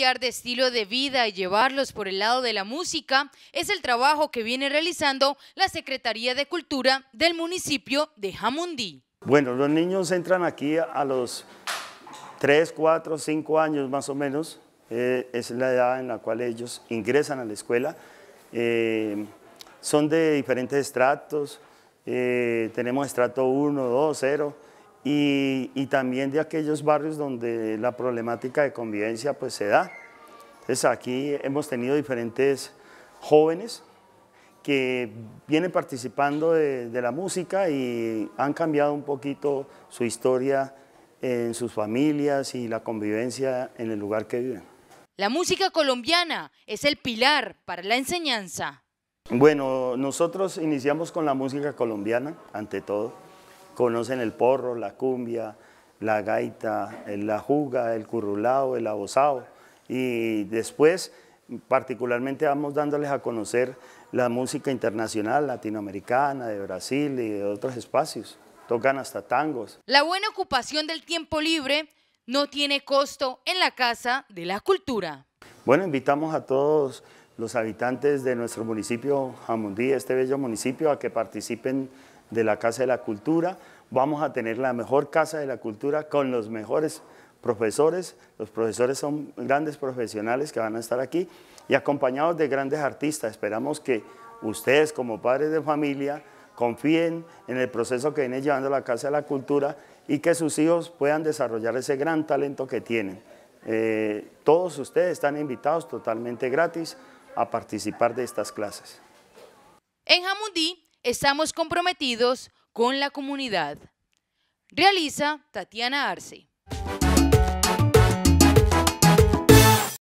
de estilo de vida y llevarlos por el lado de la música es el trabajo que viene realizando la Secretaría de Cultura del municipio de Jamundí. Bueno, los niños entran aquí a los 3, 4, 5 años más o menos, eh, es la edad en la cual ellos ingresan a la escuela. Eh, son de diferentes estratos, eh, tenemos estrato 1, 2, 0, y, también de aquellos barrios donde la problemática de convivencia pues se da. Entonces aquí hemos tenido diferentes jóvenes que vienen participando de la música y han cambiado un poquito su historia en sus familias y la convivencia en el lugar que viven. La música colombiana es el pilar para la enseñanza. Bueno, nosotros iniciamos con la música colombiana, ante todo conocen el porro, la cumbia, la gaita, la juga, el currulao, el abosao. Y después, particularmente, vamos dándoles a conocer la música internacional, latinoamericana, de Brasil y de otros espacios. Tocan hasta tangos. La buena ocupación del tiempo libre no tiene costo en la Casa de la Cultura. Bueno, invitamos a todos los habitantes de nuestro municipio Jamundí, este bello municipio, a que participen de la Casa de la Cultura. Vamos a tener la mejor Casa de la Cultura con los mejores profesores. Los profesores son grandes profesionales que van a estar aquí y acompañados de grandes artistas. Esperamos que ustedes como padres de familia confíen en el proceso que viene llevando la Casa de la Cultura y que sus hijos puedan desarrollar ese gran talento que tienen. Eh, todos ustedes están invitados totalmente gratis a participar de estas clases. En Jamundí Estamos comprometidos con la comunidad. Realiza Tatiana Arce.